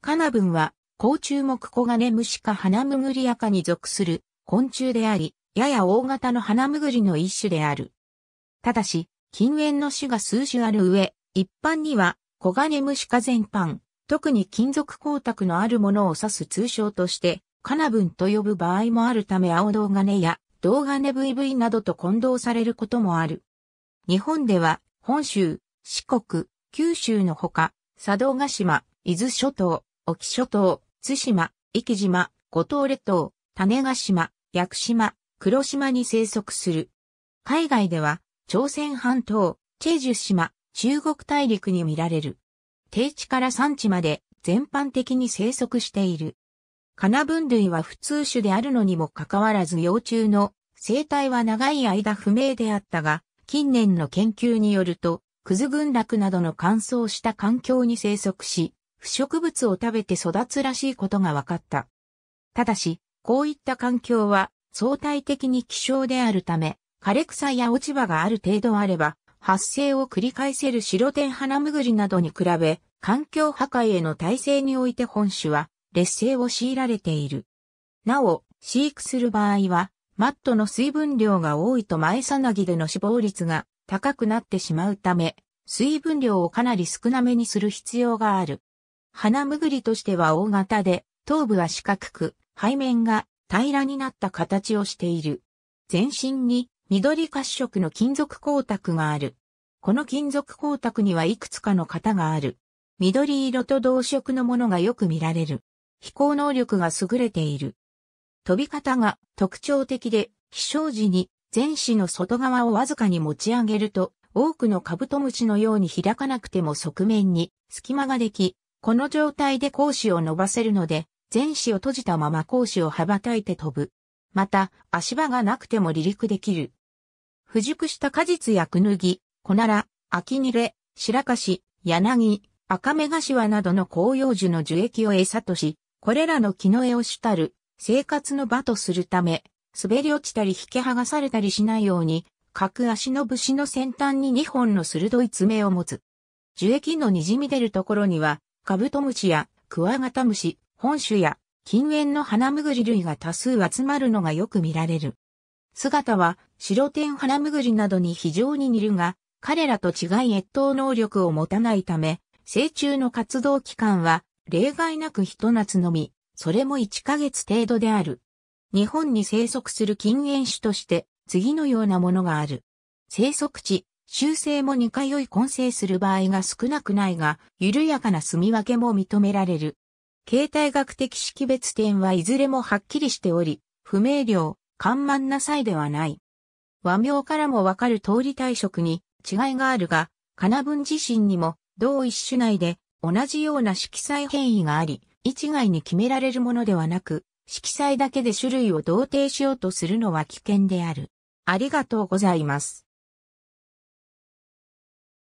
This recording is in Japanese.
カナブンは、甲虫目コガネムシ科花ムグリア科に属する昆虫であり、やや大型の花ムグリの一種である。ただし、近縁の種が数種ある上、一般には、コガネムシ科全般、特に金属光沢のあるものを指す通称として、カナブンと呼ぶ場合もあるため青銅金や銅金 VV などと混同されることもある。日本では、本州、四国、九州のほか、佐渡ヶ島、伊豆諸島、沖諸島、津島、壱岐島、五島列島、種ヶ島、屋久島、黒島に生息する。海外では、朝鮮半島、チェジュ島、中国大陸に見られる。低地から山地まで全般的に生息している。カナ分類は普通種であるのにもかかわらず幼虫の生態は長い間不明であったが、近年の研究によると、クズ群落などの乾燥した環境に生息し、不植物を食べて育つらしいことが分かった。ただし、こういった環境は相対的に希少であるため、枯れ草や落ち葉がある程度あれば、発生を繰り返せる白天花ナりなどに比べ、環境破壊への耐性において本種は劣勢を強いられている。なお、飼育する場合は、マットの水分量が多いと前さなぎでの死亡率が高くなってしまうため、水分量をかなり少なめにする必要がある。花むぐりとしては大型で、頭部は四角く、背面が平らになった形をしている。全身に緑褐色の金属光沢がある。この金属光沢にはいくつかの型がある。緑色と同色のものがよく見られる。飛行能力が優れている。飛び方が特徴的で、飛翔時に全身の外側をわずかに持ち上げると、多くのカブトムシのように開かなくても側面に隙間ができ、この状態で格子を伸ばせるので、前肢を閉じたまま格子を羽ばたいて飛ぶ。また、足場がなくても離陸できる。腐熟した果実やクヌギ、コナラ、秋キニレ、白樫、し、柳、赤目頭などの紅葉樹の樹液を餌とし、これらの木の絵を主たる生活の場とするため、滑り落ちたり引き剥がされたりしないように、各足の節の先端に2本の鋭い爪を持つ。樹液の滲み出るところには、カブトムシやクワガタムシ、本種や近縁の花むぐり類が多数集まるのがよく見られる。姿は白天花むぐりなどに非常に似るが、彼らと違い越冬能力を持たないため、成虫の活動期間は例外なく一夏のみ、それも1ヶ月程度である。日本に生息する近縁種として次のようなものがある。生息地、修正も似通い混成する場合が少なくないが、緩やかな住み分けも認められる。形態学的識別点はいずれもはっきりしており、不明瞭、緩慢な際ではない。和名からもわかる通り対色に違いがあるが、かな文自身にも同一種内で同じような色彩変異があり、一概に決められるものではなく、色彩だけで種類を同定しようとするのは危険である。ありがとうございます。